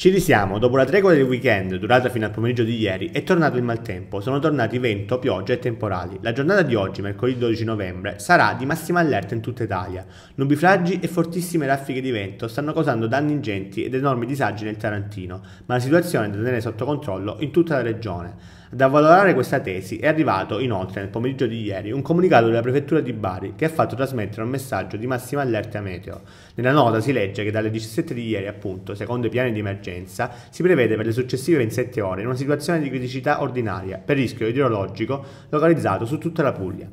Ci risiamo, dopo la tregua del weekend, durata fino al pomeriggio di ieri, è tornato il maltempo, sono tornati vento, pioggia e temporali. La giornata di oggi, mercoledì 12 novembre, sarà di massima allerta in tutta Italia. Nubifragi e fortissime raffiche di vento stanno causando danni ingenti ed enormi disagi nel Tarantino, ma la situazione è da tenere sotto controllo in tutta la regione. Ad avvalorare questa tesi è arrivato inoltre nel pomeriggio di ieri un comunicato della prefettura di Bari che ha fatto trasmettere un messaggio di massima allerta meteo. Nella nota si legge che dalle 17 di ieri appunto, secondo i piani di emergenza, emergenza si prevede per le successive 27 ore in una situazione di criticità ordinaria per rischio idrologico localizzato su tutta la Puglia.